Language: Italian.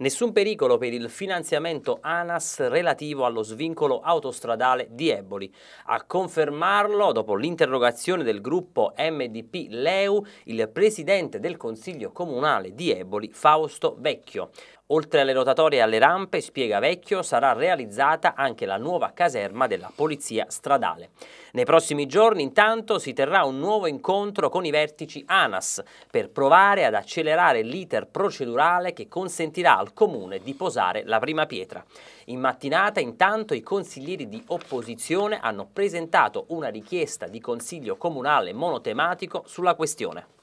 Nessun pericolo per il finanziamento ANAS relativo allo svincolo autostradale di Eboli. A confermarlo, dopo l'interrogazione del gruppo MDP Leu, il presidente del Consiglio Comunale di Eboli, Fausto Vecchio. Oltre alle rotatorie e alle rampe, spiega Vecchio, sarà realizzata anche la nuova caserma della Polizia Stradale. Nei prossimi giorni, intanto, si terrà un nuovo incontro con i vertici ANAS per provare ad accelerare l'iter procedurale che consentirà al Comune di posare la prima pietra. In mattinata, intanto, i consiglieri di opposizione hanno presentato una richiesta di consiglio comunale monotematico sulla questione.